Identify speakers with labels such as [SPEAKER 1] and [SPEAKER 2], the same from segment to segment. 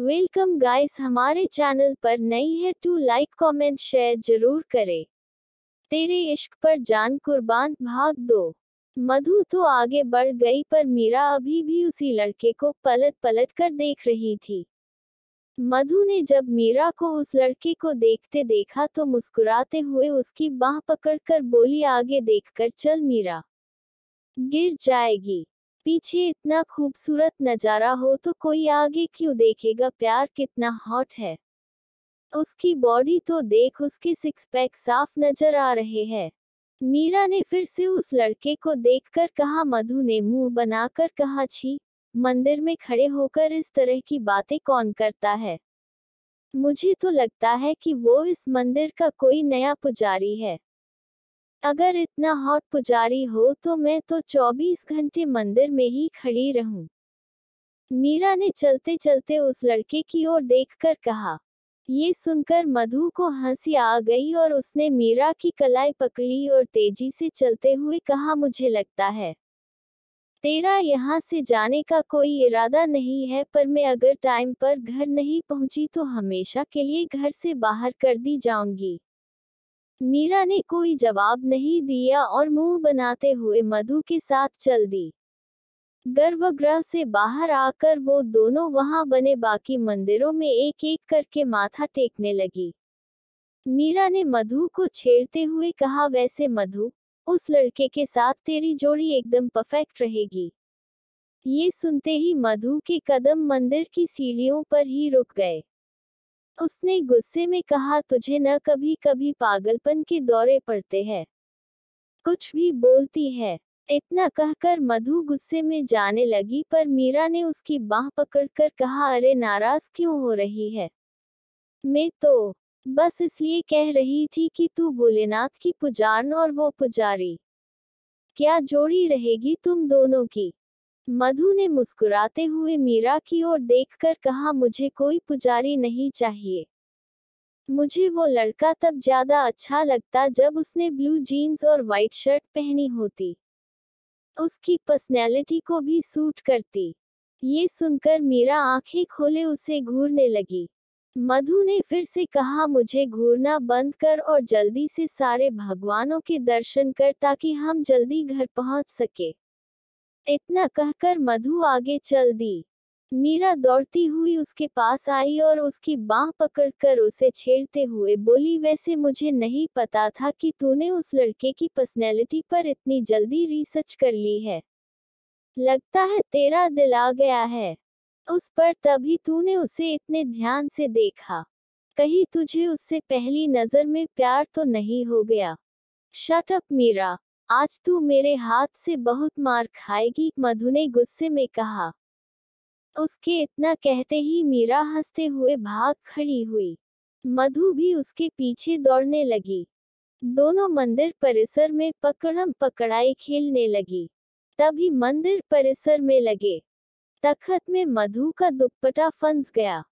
[SPEAKER 1] Welcome guys हमारे channel पर नई है टू लाइक कमेंट शेयर जरूर करें तेरे इश्क पर जान कुर्बान भाग दो मधु तो आगे बढ़ गई पर मीरा अभी भी उसी लड़के को पलट पलट कर देख रही थी मधु ने जब मीरा को उस लड़के को देखते देखा तो मुस्कुराते हुए उसकी बाह पकड़कर बोली आगे देखकर चल मीरा गिर जाएगी पीछे इतना खूबसूरत नज़ारा हो तो कोई आगे क्यों देखेगा प्यार कितना हॉट है उसकी बॉडी तो देख उसके सिक्स पैक साफ नजर आ रहे हैं मीरा ने फिर से उस लड़के को देखकर कहा मधु ने मुंह बनाकर कहा छी मंदिर में खड़े होकर इस तरह की बातें कौन करता है मुझे तो लगता है कि वो इस मंदिर का कोई नया पुजारी है अगर इतना हॉट पुजारी हो तो मैं तो 24 घंटे मंदिर में ही खड़ी रहूं। मीरा ने चलते चलते उस लड़के की ओर देखकर कहा ये सुनकर मधु को हंसी आ गई और उसने मीरा की कलाई पकड़ी और तेजी से चलते हुए कहा मुझे लगता है तेरा यहाँ से जाने का कोई इरादा नहीं है पर मैं अगर टाइम पर घर नहीं पहुँची तो हमेशा के लिए घर से बाहर कर दी जाऊंगी मीरा ने कोई जवाब नहीं दिया और मुंह बनाते हुए मधु के साथ चल दी गर्भगृह से बाहर आकर वो दोनों वहां बने बाकी मंदिरों में एक एक करके माथा टेकने लगी मीरा ने मधु को छेड़ते हुए कहा वैसे मधु उस लड़के के साथ तेरी जोड़ी एकदम परफेक्ट रहेगी ये सुनते ही मधु के कदम मंदिर की सीढ़ियों पर ही रुक गए उसने गुस्से में कहा तुझे न कभी कभी पागलपन के दौरे पड़ते हैं कुछ भी बोलती है इतना कहकर मधु गुस्से में जाने लगी पर मीरा ने उसकी बाह पकड़कर कहा अरे नाराज क्यों हो रही है मैं तो बस इसलिए कह रही थी कि तू भोलेनाथ की पुजारन और वो पुजारी क्या जोड़ी रहेगी तुम दोनों की मधु ने मुस्कुराते हुए मीरा की ओर देखकर कहा मुझे कोई पुजारी नहीं चाहिए मुझे वो लड़का तब ज्यादा अच्छा लगता जब उसने ब्लू जीन्स और वाइट शर्ट पहनी होती उसकी पर्सनैलिटी को भी सूट करती ये सुनकर मीरा आंखें खोले उसे घूरने लगी मधु ने फिर से कहा मुझे घूरना बंद कर और जल्दी से सारे भगवानों के दर्शन कर ताकि हम जल्दी घर पहुंच सके इतना कहकर मधु आगे चल दी मीरा दौड़ती हुई उसके पास आई और उसकी बाह पकड़कर उसे छेड़ते हुए बोली वैसे मुझे नहीं पता था कि तूने उस लड़के की पर्सनैलिटी पर इतनी जल्दी रिसर्च कर ली है लगता है तेरा दिल आ गया है उस पर तभी तूने उसे इतने ध्यान से देखा कहीं तुझे उससे पहली नजर में प्यार तो नहीं हो गया शटअप मीरा आज तू मेरे हाथ से बहुत मार खाएगी मधु ने गुस्से में कहा उसके इतना कहते ही मीरा हंसते हुए भाग खड़ी हुई मधु भी उसके पीछे दौड़ने लगी दोनों मंदिर परिसर में पकड़म पकड़ाई खेलने लगी तभी मंदिर परिसर में लगे तखत में मधु का दुपट्टा फंस गया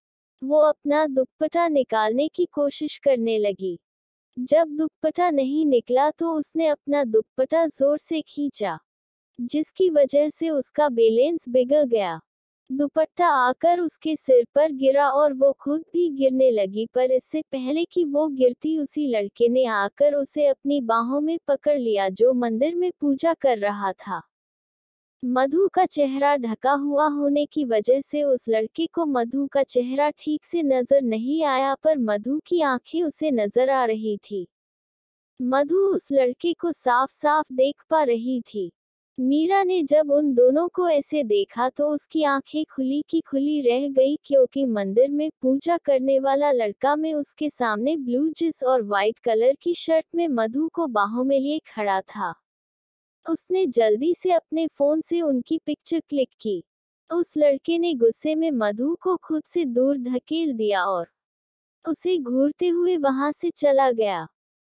[SPEAKER 1] वो अपना दुपट्टा निकालने की कोशिश करने लगी जब दुपट्टा नहीं निकला तो उसने अपना दुपट्टा जोर से खींचा जिसकी वजह से उसका बैलेंस बिगड़ गया दुपट्टा आकर उसके सिर पर गिरा और वो खुद भी गिरने लगी पर इससे पहले कि वो गिरती उसी लड़के ने आकर उसे अपनी बाहों में पकड़ लिया जो मंदिर में पूजा कर रहा था मधु का चेहरा ढका हुआ होने की वजह से उस लड़के को मधु का चेहरा ठीक से नजर नहीं आया पर मधु की आंखें उसे नजर आ रही थी मधु उस लड़के को साफ साफ देख पा रही थी मीरा ने जब उन दोनों को ऐसे देखा तो उसकी आंखें खुली की खुली रह गई क्योंकि मंदिर में पूजा करने वाला लड़का में उसके सामने ब्लू जिस और व्हाइट कलर की शर्ट में मधु को बाहों में लिए खड़ा था उसने जल्दी से अपने फोन से उनकी पिक्चर क्लिक की उस लड़के ने गुस्से में मधु को खुद से दूर धकेल दिया और उसे घूरते हुए वहां से चला गया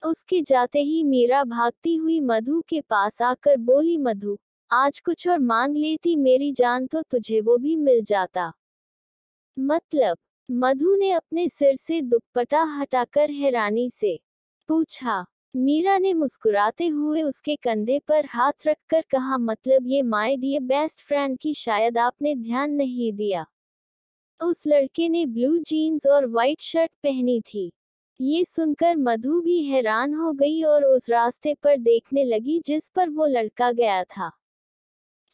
[SPEAKER 1] उसके जाते ही मीरा भागती हुई मधु के पास आकर बोली मधु आज कुछ और मांग लेती मेरी जान तो तुझे वो भी मिल जाता मतलब मधु ने अपने सिर से दुपट्टा हटाकर हैरानी से पूछा मीरा ने मुस्कुराते हुए उसके कंधे पर हाथ रखकर कहा मतलब ये माय डियर बेस्ट फ्रेंड की शायद आपने ध्यान नहीं दिया तो उस लड़के ने ब्लू जीन्स और वाइट शर्ट पहनी थी ये सुनकर मधु भी हैरान हो गई और उस रास्ते पर देखने लगी जिस पर वो लड़का गया था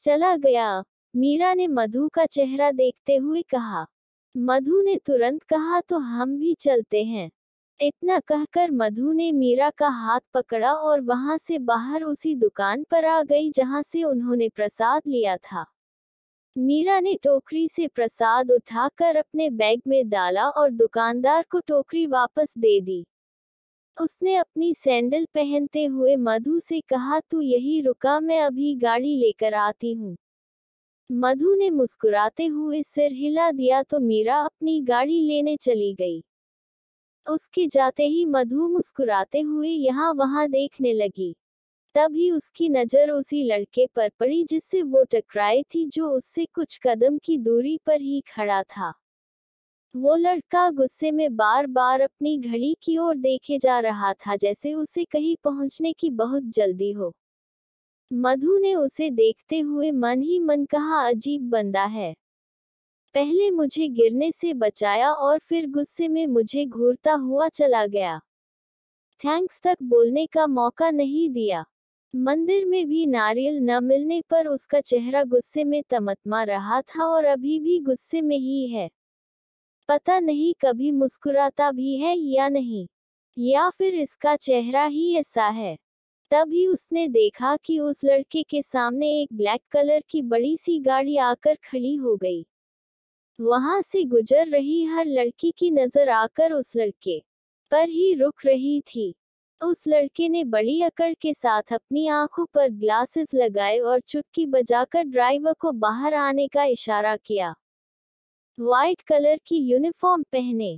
[SPEAKER 1] चला गया मीरा ने मधु का चेहरा देखते हुए कहा मधु ने तुरंत कहा तो हम भी चलते हैं इतना कहकर मधु ने मीरा का हाथ पकड़ा और वहां से बाहर उसी दुकान पर आ गई जहां से उन्होंने प्रसाद लिया था मीरा ने टोकरी से प्रसाद उठाकर अपने बैग में डाला और दुकानदार को टोकरी वापस दे दी उसने अपनी सैंडल पहनते हुए मधु से कहा तू यही रुका मैं अभी गाड़ी लेकर आती हूँ मधु ने मुस्कुराते हुए सिर हिला दिया तो मीरा अपनी गाड़ी लेने चली गई उसके जाते ही मधु मुस्कुराते हुए यहाँ वहाँ देखने लगी तभी उसकी नजर उसी लड़के पर पड़ी जिससे वो टकराई थी जो उससे कुछ कदम की दूरी पर ही खड़ा था वो लड़का गुस्से में बार बार अपनी घड़ी की ओर देखे जा रहा था जैसे उसे कहीं पहुंचने की बहुत जल्दी हो मधु ने उसे देखते हुए मन ही मन कहा अजीब बंदा है पहले मुझे गिरने से बचाया और फिर गुस्से में मुझे घूरता हुआ चला गया थैंक्स तक बोलने का मौका नहीं दिया मंदिर में भी नारियल न मिलने पर उसका चेहरा गुस्से में तमतमा रहा था और अभी भी गुस्से में ही है पता नहीं कभी मुस्कुराता भी है या नहीं या फिर इसका चेहरा ही ऐसा है तभी उसने देखा कि उस लड़के के सामने एक ब्लैक कलर की बड़ी सी गाड़ी आकर खड़ी हो गई वहां से गुजर रही हर लड़की की नजर आकर उस लड़के पर ही रुक रही थी उस लड़के ने बड़ी अकड़ के साथ अपनी आंखों पर ग्लासेस लगाए और चुटकी बजाकर ड्राइवर को बाहर आने का इशारा किया व्हाइट कलर की यूनिफॉर्म पहने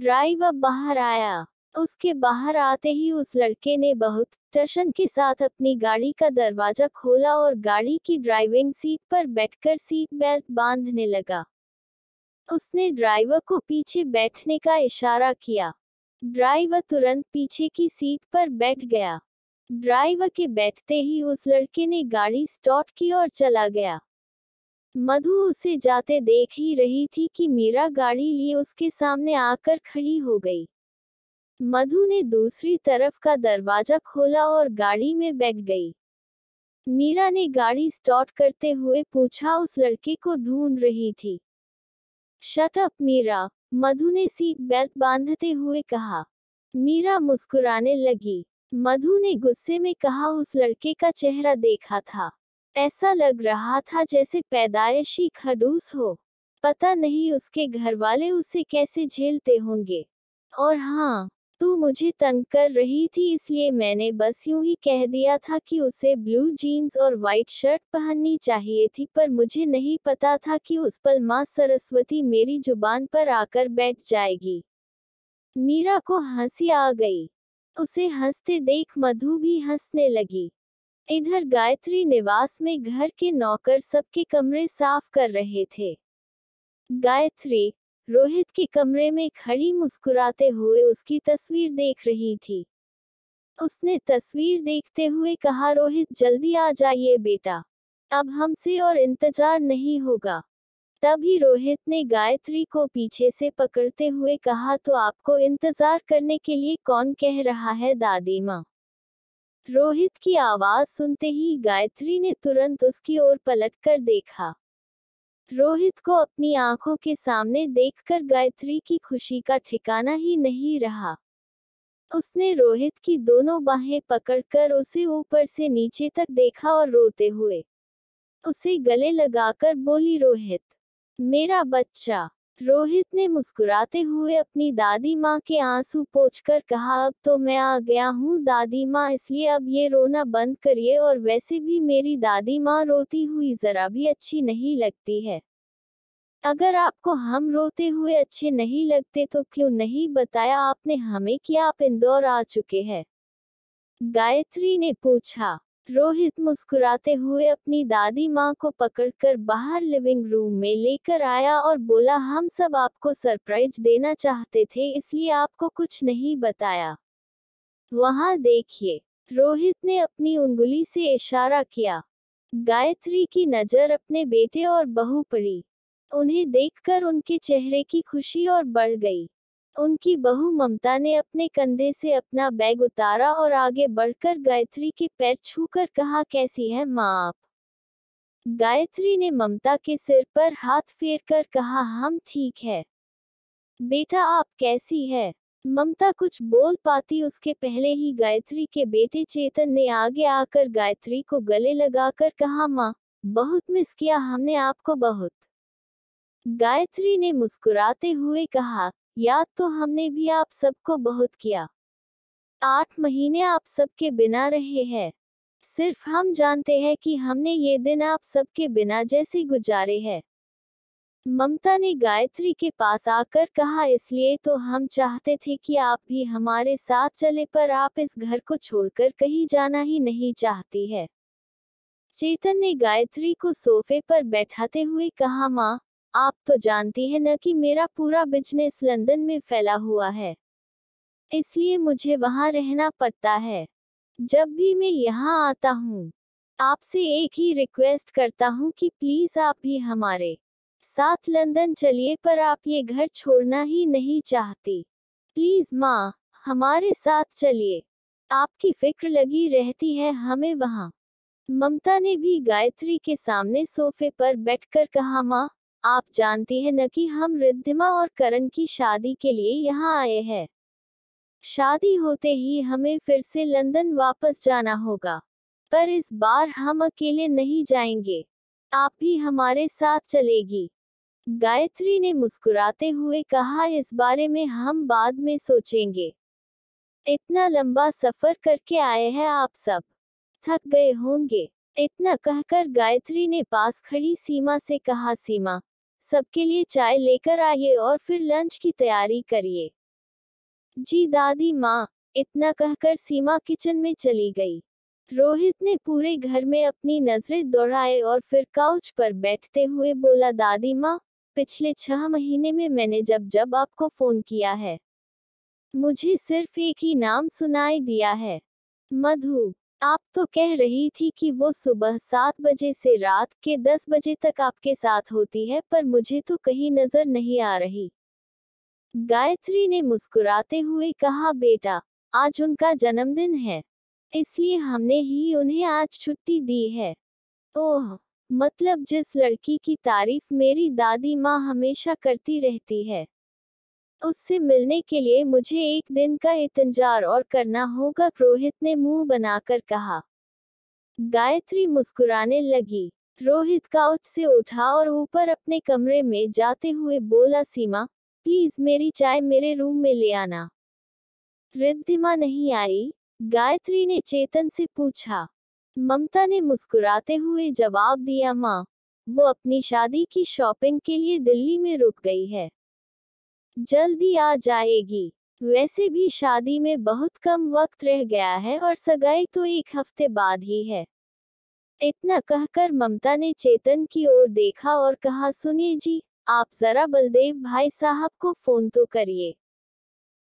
[SPEAKER 1] ड्राइवर बाहर आया उसके बाहर आते ही उस लड़के ने बहुत टशन के साथ अपनी गाड़ी का दरवाजा खोला और गाड़ी की ड्राइविंग सीट पर बैठकर सीट बेल्ट बांधने लगा उसने ड्राइवर को पीछे बैठने का इशारा किया ड्राइवर तुरंत पीछे की सीट पर बैठ गया ड्राइवर के बैठते ही उस लड़के ने गाड़ी स्टॉप की और चला गया मधु उसे जाते देख ही रही थी कि मीरा गाड़ी लिए उसके सामने आकर खड़ी हो गई मधु ने दूसरी तरफ का दरवाजा खोला और गाड़ी में बैठ गई मीरा ने गाड़ी स्टॉप करते हुए पूछा उस लड़के को ढूंढ रही थी शटअप मीरा मधु ने सीट बेल्ट बांधते हुए कहा मीरा मुस्कुराने लगी मधु ने गुस्से में कहा उस लड़के का चेहरा देखा था ऐसा लग रहा था जैसे पैदायशी खडूस हो पता नहीं उसके घर वाले उसे कैसे झेलते होंगे और हाँ तू मुझे तंग कर रही थी इसलिए मैंने बस यूं ही कह दिया था कि उसे ब्लू जीन्स और वाइट शर्ट पहननी चाहिए थी पर मुझे नहीं पता था कि उस पल माँ सरस्वती मेरी जुबान पर आकर बैठ जाएगी मीरा को हंसी आ गई उसे हंसते देख मधु भी हंसने लगी इधर गायत्री निवास में घर के नौकर सबके कमरे साफ कर रहे थे गायत्री रोहित के कमरे में खड़ी मुस्कुराते हुए उसकी तस्वीर देख रही थी उसने तस्वीर देखते हुए कहा रोहित जल्दी आ जाइए बेटा अब हमसे और इंतजार नहीं होगा तभी रोहित ने गायत्री को पीछे से पकड़ते हुए कहा तो आपको इंतजार करने के लिए कौन कह रहा है दादी माँ रोहित की आवाज सुनते ही गायत्री ने तुरंत उसकी ओर पलटकर देखा रोहित को अपनी आंखों के सामने देखकर गायत्री की खुशी का ठिकाना ही नहीं रहा उसने रोहित की दोनों बाहें पकड़कर उसे ऊपर से नीचे तक देखा और रोते हुए उसे गले लगाकर बोली रोहित मेरा बच्चा रोहित ने मुस्कुराते हुए अपनी दादी माँ के आंसू कर कहा अब तो मैं आ गया हूँ दादी माँ इसलिए अब ये रोना बंद करिए और वैसे भी मेरी दादी माँ रोती हुई जरा भी अच्छी नहीं लगती है अगर आपको हम रोते हुए अच्छे नहीं लगते तो क्यों नहीं बताया आपने हमें कि आप इंदौर आ चुके हैं गायत्री ने पूछा रोहित मुस्कुराते हुए अपनी दादी माँ को पकड़कर बाहर लिविंग रूम में लेकर आया और बोला हम सब आपको सरप्राइज देना चाहते थे इसलिए आपको कुछ नहीं बताया वहाँ देखिए रोहित ने अपनी उंगली से इशारा किया गायत्री की नजर अपने बेटे और बहू पड़ी उन्हें देखकर उनके चेहरे की खुशी और बढ़ गई उनकी बहू ममता ने अपने कंधे से अपना बैग उतारा और आगे बढ़कर गायत्री के पैर छूकर कहा कैसी है माँ आप गायत्री ने ममता के सिर पर हाथ फेर कर कहा हम ठीक है बेटा आप कैसी है ममता कुछ बोल पाती उसके पहले ही गायत्री के बेटे चेतन ने आगे आकर गायत्री को गले लगाकर कहा माँ बहुत मिस किया हमने आपको बहुत गायत्री ने मुस्कुराते हुए कहा याद तो हमने भी आप सबको बहुत किया आठ महीने आप सबके बिना रहे हैं सिर्फ हम जानते हैं कि हमने ये दिन आप सबके बिना जैसे गुजारे हैं ममता ने गायत्री के पास आकर कहा इसलिए तो हम चाहते थे कि आप भी हमारे साथ चले पर आप इस घर को छोड़कर कहीं जाना ही नहीं चाहती है चेतन ने गायत्री को सोफे पर बैठाते हुए कहा माँ आप तो जानती है न कि मेरा पूरा बिजनेस लंदन में फैला हुआ है इसलिए मुझे वहाँ रहना पड़ता है जब भी मैं यहाँ आता हूँ आपसे एक ही रिक्वेस्ट करता हूँ कि प्लीज आप भी हमारे साथ लंदन चलिए पर आप ये घर छोड़ना ही नहीं चाहती प्लीज माँ हमारे साथ चलिए आपकी फिक्र लगी रहती है हमें वहाँ ममता ने भी गायत्री के सामने सोफे पर बैठकर कहा माँ आप जानती है न कि हम रिद्धिमा और करण की शादी के लिए यहाँ आए हैं शादी होते ही हमें फिर से लंदन वापस जाना होगा पर इस बार हम अकेले नहीं जाएंगे आप भी हमारे साथ चलेगी गायत्री ने मुस्कुराते हुए कहा इस बारे में हम बाद में सोचेंगे इतना लंबा सफर करके आए हैं आप सब थक गए होंगे इतना कहकर गायत्री ने पास खड़ी सीमा से कहा सीमा सबके लिए चाय लेकर आइए और फिर लंच की तैयारी करिए जी दादी माँ इतना कहकर सीमा किचन में चली गई रोहित ने पूरे घर में अपनी नजरें दौड़ाए और फिर काउच पर बैठते हुए बोला दादी माँ पिछले छह महीने में मैंने जब जब आपको फोन किया है मुझे सिर्फ एक ही नाम सुनाई दिया है मधु आप तो कह रही थी कि वो सुबह सात बजे से रात के दस बजे तक आपके साथ होती है पर मुझे तो कहीं नजर नहीं आ रही गायत्री ने मुस्कुराते हुए कहा बेटा आज उनका जन्मदिन है इसलिए हमने ही उन्हें आज छुट्टी दी है ओह मतलब जिस लड़की की तारीफ मेरी दादी माँ हमेशा करती रहती है उससे मिलने के लिए मुझे एक दिन का इंतजार और करना होगा रोहित ने मुंह बनाकर कहा गायत्री मुस्कुराने लगी रोहित काउच से उठा और ऊपर अपने कमरे में जाते हुए बोला सीमा प्लीज मेरी चाय मेरे रूम में ले आना रिद्धिमा नहीं आई गायत्री ने चेतन से पूछा ममता ने मुस्कुराते हुए जवाब दिया माँ वो अपनी शादी की शॉपिंग के लिए दिल्ली में रुक गई है जल्दी आ जाएगी वैसे भी शादी में बहुत कम वक्त रह गया है और सगाई तो एक हफ्ते बाद ही है इतना कहकर ममता ने चेतन की ओर देखा और कहा सुनिए जी आप जरा बलदेव भाई साहब को फोन तो करिए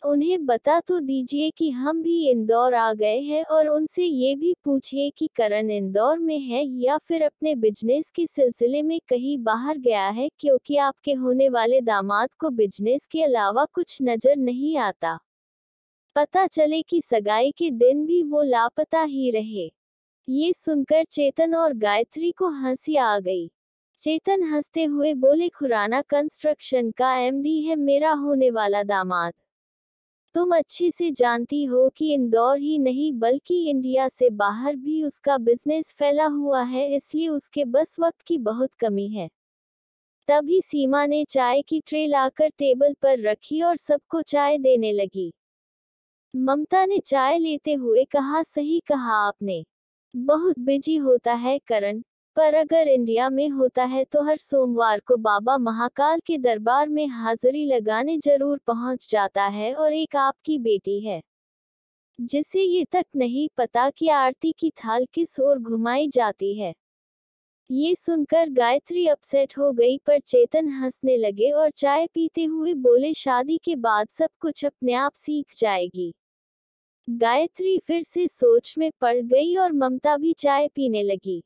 [SPEAKER 1] उन्हें बता तो दीजिए कि हम भी इंदौर आ गए हैं और उनसे ये भी पूछिए कि करण इंदौर में है या फिर अपने बिजनेस के सिलसिले में कहीं बाहर गया है क्योंकि आपके होने वाले दामाद को बिजनेस के अलावा कुछ नजर नहीं आता पता चले कि सगाई के दिन भी वो लापता ही रहे ये सुनकर चेतन और गायत्री को हंसी आ गई चेतन हंसते हुए बोले खुराना कंस्ट्रक्शन का एमडी है मेरा होने वाला दामाद तुम अच्छे से जानती हो कि इंदौर ही नहीं बल्कि इंडिया से बाहर भी उसका बिजनेस फैला हुआ है इसलिए उसके बस वक्त की बहुत कमी है तभी सीमा ने चाय की ट्रे लाकर टेबल पर रखी और सबको चाय देने लगी ममता ने चाय लेते हुए कहा सही कहा आपने बहुत बिजी होता है करण पर अगर इंडिया में होता है तो हर सोमवार को बाबा महाकाल के दरबार में हाजिरी लगाने जरूर पहुंच जाता है और एक आपकी बेटी है जिसे ये तक नहीं पता कि आरती की थाल किस ओर घुमाई जाती है ये सुनकर गायत्री अपसेट हो गई पर चेतन हंसने लगे और चाय पीते हुए बोले शादी के बाद सब कुछ अपने आप सीख जाएगी गायत्री फिर से सोच में पड़ गई और ममता भी चाय पीने लगी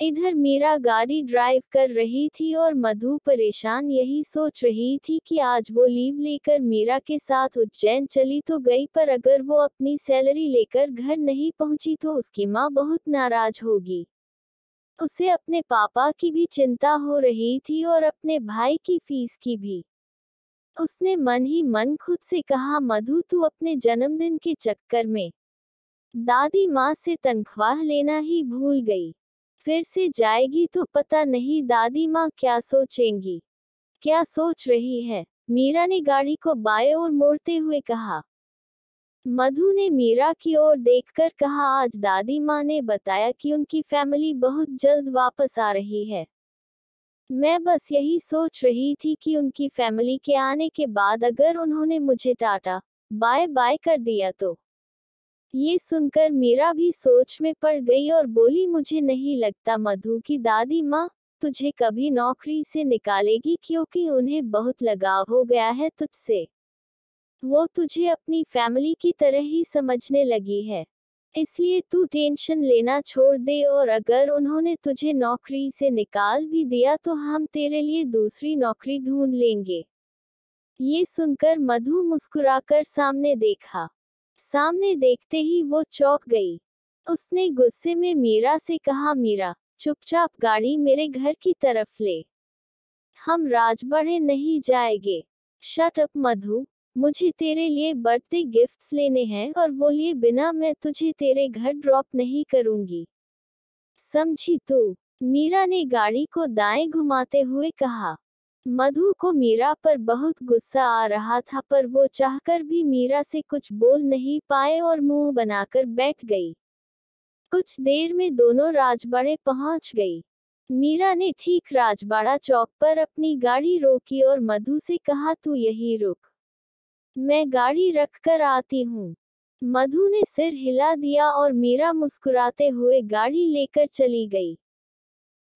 [SPEAKER 1] इधर मेरा गाड़ी ड्राइव कर रही थी और मधु परेशान यही सोच रही थी कि आज वो लीव लेकर मीरा के साथ उज्जैन चली तो गई पर अगर वो अपनी सैलरी लेकर घर नहीं पहुंची तो उसकी माँ बहुत नाराज होगी उसे अपने पापा की भी चिंता हो रही थी और अपने भाई की फीस की भी उसने मन ही मन खुद से कहा मधु तू अपने जन्मदिन के चक्कर में दादी माँ से तनख्वाह लेना ही भूल गई फिर से जाएगी तो पता नहीं दादी माँ क्या सोचेंगी क्या सोच रही है मीरा ने गाड़ी को बाएं ओर मोड़ते हुए कहा मधु ने मीरा की ओर देखकर कहा आज दादी माँ ने बताया कि उनकी फैमिली बहुत जल्द वापस आ रही है मैं बस यही सोच रही थी कि उनकी फैमिली के आने के बाद अगर उन्होंने मुझे टाटा बाय बाय कर दिया तो ये सुनकर मेरा भी सोच में पड़ गई और बोली मुझे नहीं लगता मधु की दादी माँ तुझे कभी नौकरी से निकालेगी क्योंकि उन्हें बहुत लगाव हो गया है तुझसे वो तुझे अपनी फैमिली की तरह ही समझने लगी है इसलिए तू टेंशन लेना छोड़ दे और अगर उन्होंने तुझे नौकरी से निकाल भी दिया तो हम तेरे लिए दूसरी नौकरी ढूंढ लेंगे ये सुनकर मधु मुस्कुराकर सामने देखा सामने देखते ही वो चौक गई उसने गुस्से में मीरा से कहा मीरा चुपचाप गाड़ी मेरे घर की तरफ ले हम राजबड़े नहीं जाएंगे शट अप मधु मुझे तेरे लिए बर्थडे गिफ्ट्स लेने हैं और वो लिए बिना मैं तुझे तेरे घर ड्रॉप नहीं करूंगी समझी तू मीरा ने गाड़ी को दाएं घुमाते हुए कहा मधु को मीरा पर बहुत गुस्सा आ रहा था पर वो चाहकर भी मीरा से कुछ बोल नहीं पाए और मुंह बनाकर बैठ गई कुछ देर में दोनों राजबाड़े पहुंच गई मीरा ने ठीक राजबाड़ा चौक पर अपनी गाड़ी रोकी और मधु से कहा तू यही रुक मैं गाड़ी रख कर आती हूँ मधु ने सिर हिला दिया और मीरा मुस्कुराते हुए गाड़ी लेकर चली गई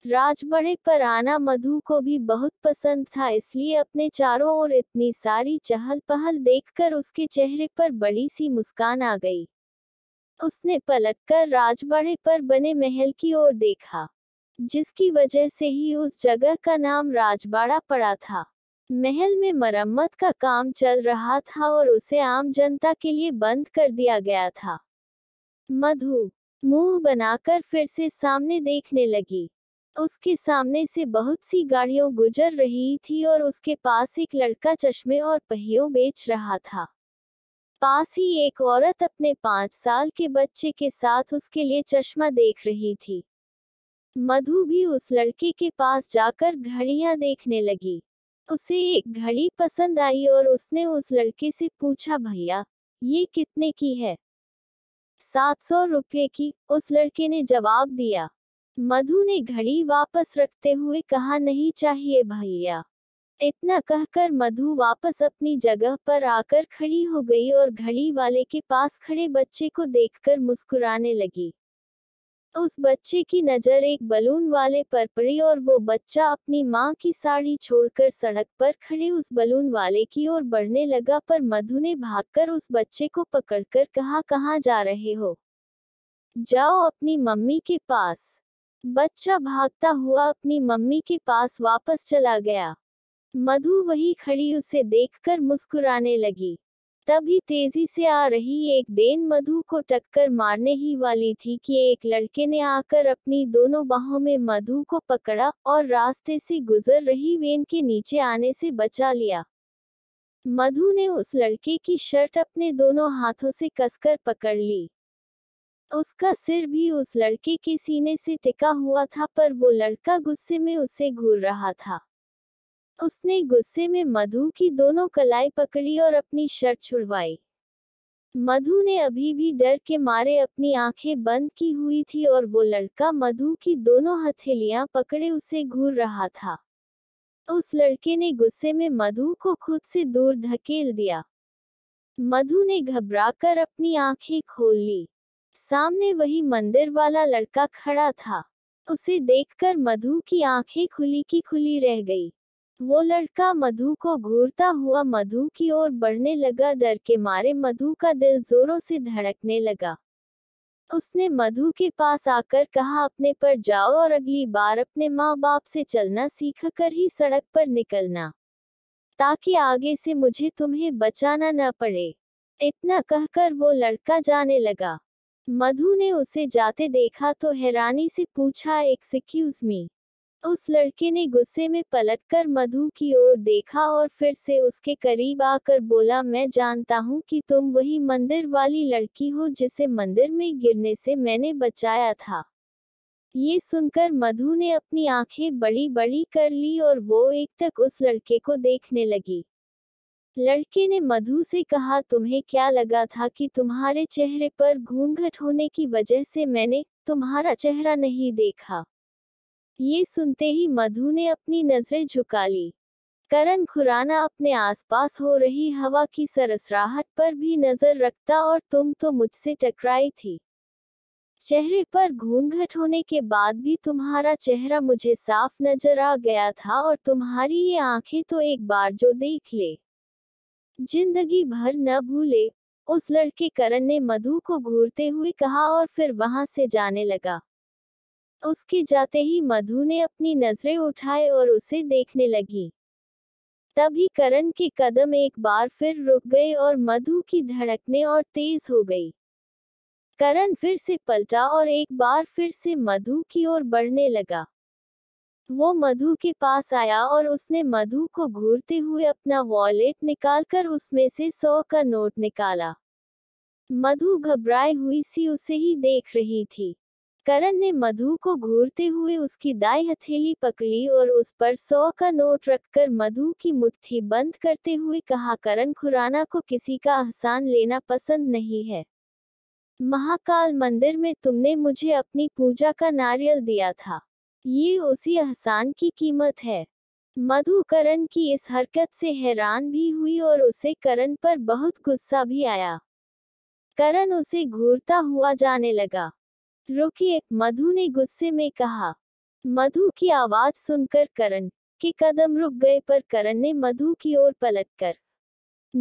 [SPEAKER 1] राज बड़े पर आना मधु को भी बहुत पसंद था इसलिए अपने चारों ओर इतनी सारी चहल पहल देखकर उसके चेहरे पर बड़ी सी मुस्कान आ गई उसने पलटकर कर राजबड़े पर बने महल की ओर देखा जिसकी वजह से ही उस जगह का नाम राजबाड़ा पड़ा था महल में मरम्मत का काम चल रहा था और उसे आम जनता के लिए बंद कर दिया गया था मधु मुंह बनाकर फिर से सामने देखने लगी उसके सामने से बहुत सी गाड़ियों गुजर रही थी और उसके पास एक लड़का चश्मे और पहियों बेच रहा था पास ही एक औरत अपने पांच साल के बच्चे के साथ उसके लिए चश्मा देख रही थी मधु भी उस लड़के के पास जाकर घड़ियां देखने लगी उसे एक घड़ी पसंद आई और उसने उस लड़के से पूछा भैया ये कितने की है सात सौ रुपये की उस लड़के ने जवाब दिया मधु ने घड़ी वापस रखते हुए कहा नहीं चाहिए भैया इतना कहकर मधु वापस अपनी जगह पर आकर खड़ी हो गई और घड़ी वाले के पास खड़े बच्चे को देखकर मुस्कुराने लगी उस बच्चे की नजर एक बलून वाले पर पड़ी और वो बच्चा अपनी माँ की साड़ी छोड़कर सड़क पर खड़े उस बलून वाले की ओर बढ़ने लगा पर मधु ने भागकर उस बच्चे को पकड़कर कहा कहाँ जा रहे हो जाओ अपनी मम्मी के पास बच्चा भागता हुआ अपनी मम्मी के पास वापस चला गया मधु वही खड़ी उसे देखकर मुस्कुराने लगी तभी तेजी से आ रही एक देन मधु को टक्कर मारने ही वाली थी कि एक लड़के ने आकर अपनी दोनों बाहों में मधु को पकड़ा और रास्ते से गुजर रही वेन के नीचे आने से बचा लिया मधु ने उस लड़के की शर्ट अपने दोनों हाथों से कसकर पकड़ ली उसका सिर भी उस लड़के के सीने से टिका हुआ था पर वो लड़का गुस्से में उसे घूर रहा था उसने गुस्से में मधु की दोनों कलाई पकड़ी और अपनी शर्ट छुड़वाई मधु ने अभी भी डर के मारे अपनी आंखें बंद की हुई थी और वो लड़का मधु की दोनों हथेलियां पकड़े उसे घूर रहा था उस लड़के ने गुस्से में मधु को खुद से दूर धकेल दिया मधु ने घबराकर अपनी आंखें खोल ली सामने वही मंदिर वाला लड़का खड़ा था उसे देखकर मधु की आंखें खुली की खुली रह गई वो लड़का मधु को घूरता हुआ मधु की ओर बढ़ने लगा डर के मारे मधु का दिल जोरों से धड़कने लगा उसने मधु के पास आकर कहा अपने पर जाओ और अगली बार अपने माँ बाप से चलना सीख कर ही सड़क पर निकलना ताकि आगे से मुझे तुम्हें बचाना न पड़े इतना कहकर वो लड़का जाने लगा मधु ने उसे जाते देखा तो हैरानी से पूछा एक्सक्यूज मी उस लड़के ने गुस्से में पलटकर मधु की ओर देखा और फिर से उसके करीब आकर बोला मैं जानता हूँ कि तुम वही मंदिर वाली लड़की हो जिसे मंदिर में गिरने से मैंने बचाया था ये सुनकर मधु ने अपनी आंखें बड़ी बड़ी कर ली और वो एकटक उस लड़के को देखने लगी लड़के ने मधु से कहा तुम्हें क्या लगा था कि तुम्हारे चेहरे पर घूंघट होने की वजह से मैंने तुम्हारा चेहरा नहीं देखा ये सुनते ही मधु ने अपनी नजरें झुका ली करण खुराना अपने आसपास हो रही हवा की सरसराहट पर भी नजर रखता और तुम तो मुझसे टकराई थी चेहरे पर घूंघट होने के बाद भी तुम्हारा चेहरा मुझे साफ नजर आ गया था और तुम्हारी ये आंखें तो एक बार जो देख ले जिंदगी भर न भूले उस लड़के करण ने मधु को घूरते हुए कहा और फिर वहां से जाने लगा उसके जाते ही मधु ने अपनी नजरें उठाए और उसे देखने लगी तभी करण के कदम एक बार फिर रुक गए और मधु की धड़कने और तेज हो गई करण फिर से पलटा और एक बार फिर से मधु की ओर बढ़ने लगा वो मधु के पास आया और उसने मधु को घूरते हुए अपना वॉलेट निकालकर उसमें से सौ का नोट निकाला मधु घबराई हुई सी उसे ही देख रही थी करण ने मधु को घूरते हुए उसकी दाई हथेली पकड़ी और उस पर सौ का नोट रखकर मधु की मुट्ठी बंद करते हुए कहा करण खुराना को किसी का एहसान लेना पसंद नहीं है महाकाल मंदिर में तुमने मुझे अपनी पूजा का नारियल दिया था ये उसी एहसान की कीमत है मधु करण की इस हरकत से हैरान भी हुई और उसे करण पर बहुत गुस्सा भी आया करण उसे घूरता हुआ जाने लगा रुकिए मधु ने गुस्से में कहा मधु की आवाज सुनकर करण के कदम रुक गए पर करण ने मधु की ओर पलटकर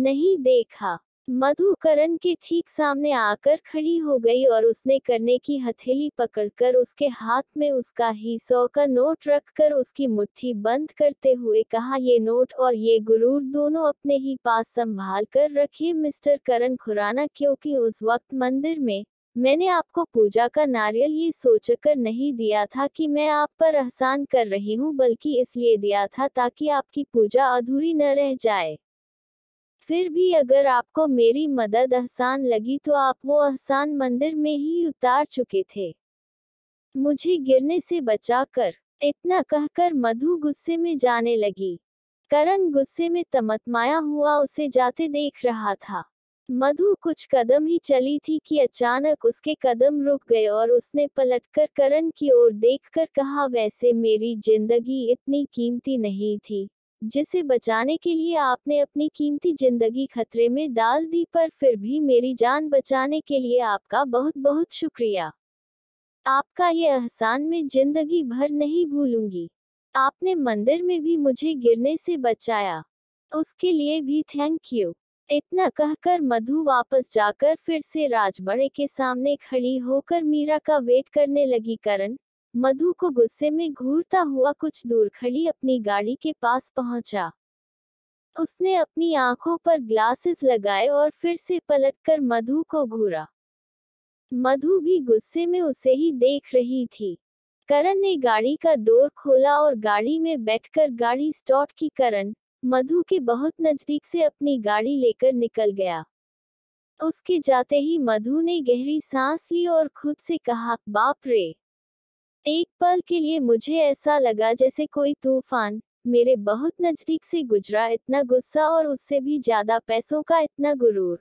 [SPEAKER 1] नहीं देखा मधुकरण के ठीक सामने आकर खड़ी हो गई और उसने करने की हथेली पकड़कर उसके हाथ में उसका ही सौ का नोट रखकर उसकी मुट्ठी बंद करते हुए कहा ये नोट और ये गुरूर दोनों अपने ही पास संभाल कर रखिए मिस्टर करण खुराना क्योंकि उस वक्त मंदिर में मैंने आपको पूजा का नारियल ये सोचकर नहीं दिया था कि मैं आप पर एहसान कर रही हूँ बल्कि इसलिए दिया था ताकि आपकी पूजा अधूरी न रह जाए फिर भी अगर आपको मेरी मदद आसान लगी तो आप वो आसान मंदिर में ही उतार चुके थे मुझे गिरने से बचा कर इतना कहकर मधु गुस्से में जाने लगी करण गुस्से में तमतमाया हुआ उसे जाते देख रहा था मधु कुछ कदम ही चली थी कि अचानक उसके कदम रुक गए और उसने पलटकर करण की ओर देखकर कहा वैसे मेरी जिंदगी इतनी कीमती नहीं थी जिसे बचाने के लिए आपने अपनी कीमती जिंदगी खतरे में डाल दी पर फिर भी मेरी जान बचाने के लिए आपका बहुत बहुत शुक्रिया आपका ये एहसान मैं जिंदगी भर नहीं भूलूंगी आपने मंदिर में भी मुझे गिरने से बचाया उसके लिए भी थैंक यू इतना कहकर मधु वापस जाकर फिर से राजबड़े के सामने खड़ी होकर मीरा का वेट करने लगी करण मधु को गुस्से में घूरता हुआ कुछ दूर खड़ी अपनी गाड़ी के पास पहुंचा उसने अपनी आंखों पर ग्लासेस लगाए और फिर से पलटकर मधु को घूरा मधु भी गुस्से में उसे ही देख रही थी करण ने गाड़ी का डोर खोला और गाड़ी में बैठकर गाड़ी स्टार्ट की करण मधु के बहुत नजदीक से अपनी गाड़ी लेकर निकल गया उसके जाते ही मधु ने गहरी सांस ली और खुद से कहा बाप रे एक पल के लिए मुझे ऐसा लगा जैसे कोई तूफान मेरे बहुत नजदीक से गुजरा इतना गुस्सा और उससे भी ज्यादा पैसों का इतना गुरूर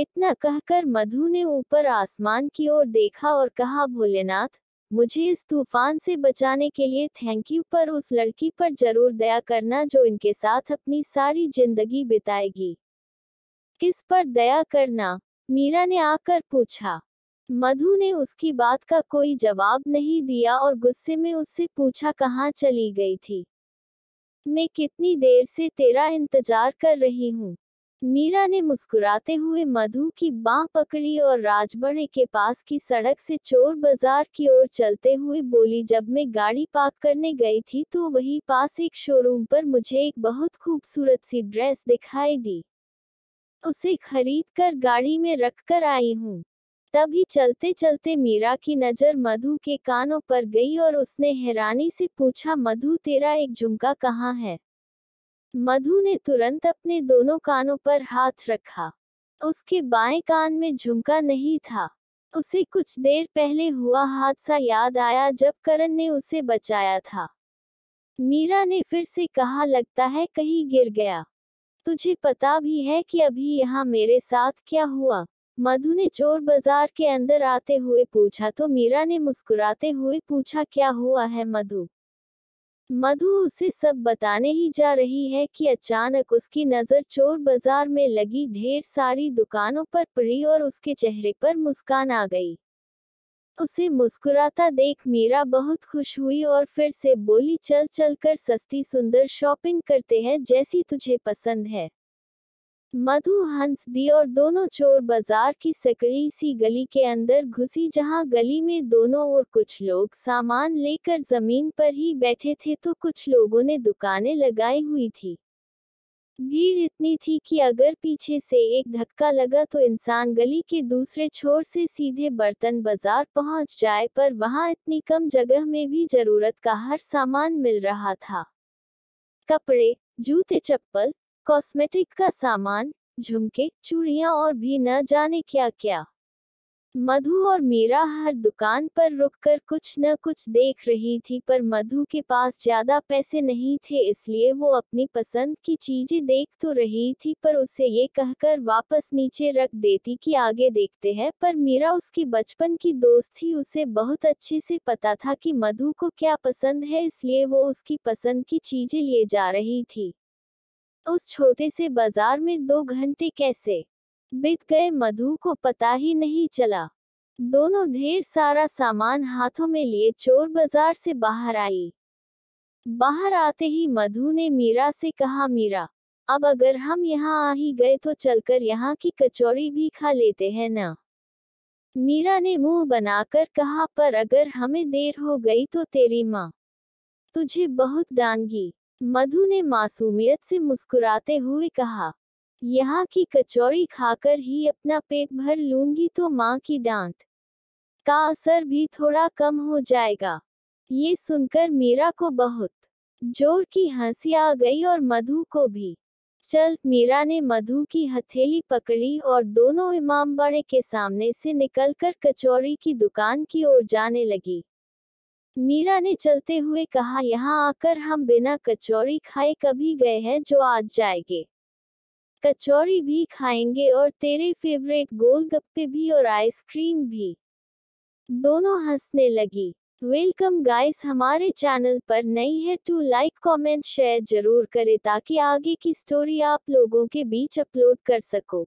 [SPEAKER 1] इतना कहकर मधु ने ऊपर आसमान की ओर देखा और कहा भोलेनाथ मुझे इस तूफान से बचाने के लिए थैंक यू पर उस लड़की पर जरूर दया करना जो इनके साथ अपनी सारी जिंदगी बिताएगी किस पर दया करना मीरा ने आकर पूछा मधु ने उसकी बात का कोई जवाब नहीं दिया और गुस्से में उससे पूछा कहाँ चली गई थी मैं कितनी देर से तेरा इंतजार कर रही हूँ मीरा ने मुस्कुराते हुए मधु की बांह पकड़ी और राजबड़े के पास की सड़क से चोर बाजार की ओर चलते हुए बोली जब मैं गाड़ी पार्क करने गई थी तो वही पास एक शोरूम पर मुझे एक बहुत खूबसूरत सी ड्रेस दिखाई दी उसे खरीद कर गाड़ी में रख कर आई हूँ तभी चलते चलते मीरा की नजर मधु के कानों पर गई और उसने हैरानी से पूछा मधु तेरा एक झुमका कहाँ है मधु ने तुरंत अपने दोनों कानों पर हाथ रखा उसके बाएं कान में झुमका नहीं था उसे कुछ देर पहले हुआ हादसा याद आया जब करण ने उसे बचाया था मीरा ने फिर से कहा लगता है कहीं गिर गया तुझे पता भी है कि अभी यहाँ मेरे साथ क्या हुआ मधु ने चोर बाजार के अंदर आते हुए पूछा तो मीरा ने मुस्कुराते हुए पूछा क्या हुआ है मधु मधु उसे सब बताने ही जा रही है कि अचानक उसकी नजर चोर बाजार में लगी ढेर सारी दुकानों पर पड़ी और उसके चेहरे पर मुस्कान आ गई उसे मुस्कुराता देख मीरा बहुत खुश हुई और फिर से बोली चल चल कर सस्ती सुंदर शॉपिंग करते हैं जैसी तुझे पसंद है मधु हंस दी और दोनों चोर बाजार की सकड़ी सी गली के अंदर घुसी जहां गली में दोनों और कुछ लोग सामान लेकर जमीन पर ही बैठे थे तो कुछ लोगों ने दुकानें लगाई हुई थी भीड़ इतनी थी कि अगर पीछे से एक धक्का लगा तो इंसान गली के दूसरे छोर से सीधे बर्तन बाजार पहुंच जाए पर वहां इतनी कम जगह में भी जरूरत का हर सामान मिल रहा था कपड़े जूते चप्पल कॉस्मेटिक का सामान झुमके चूड़ियां और भी न जाने क्या क्या मधु और मीरा हर दुकान पर रुककर कुछ न कुछ देख रही थी पर मधु के पास ज्यादा पैसे नहीं थे इसलिए वो अपनी पसंद की चीजें देख तो रही थी पर उसे ये कहकर वापस नीचे रख देती कि आगे देखते हैं पर मीरा उसकी बचपन की दोस्त थी उसे बहुत अच्छे से पता था कि मधु को क्या पसंद है इसलिए वो उसकी पसंद की चीजें लिए जा रही थी तो उस छोटे से बाजार में दो घंटे कैसे बीत गए मधु को पता ही नहीं चला दोनों ढेर सारा सामान हाथों में लिए चोर बाजार से बाहर आई बाहर आते ही मधु ने मीरा से कहा मीरा अब अगर हम यहाँ आ ही गए तो चलकर यहाँ की कचौड़ी भी खा लेते हैं ना मीरा ने मुंह बनाकर कहा पर अगर हमें देर हो गई तो तेरी माँ तुझे बहुत डांगी मधु ने मासूमियत से मुस्कुराते हुए कहा यहाँ की कचौरी खाकर ही अपना पेट भर लूंगी तो माँ की डांट का असर भी थोड़ा कम हो जाएगा ये सुनकर मीरा को बहुत जोर की हंसी आ गई और मधु को भी चल मीरा ने मधु की हथेली पकड़ी और दोनों इमाम बड़े के सामने से निकलकर कचौरी की दुकान की ओर जाने लगी मीरा ने चलते हुए कहा यहाँ आकर हम बिना कचौरी खाए कभी गए हैं जो आज जाएंगे कचौरी भी खाएंगे और तेरे फेवरेट गोलगप्पे भी और आइसक्रीम भी दोनों हंसने लगी वेलकम गाइस हमारे चैनल पर नई है टू तो लाइक कमेंट शेयर जरूर करें ताकि आगे की स्टोरी आप लोगों के बीच अपलोड कर सको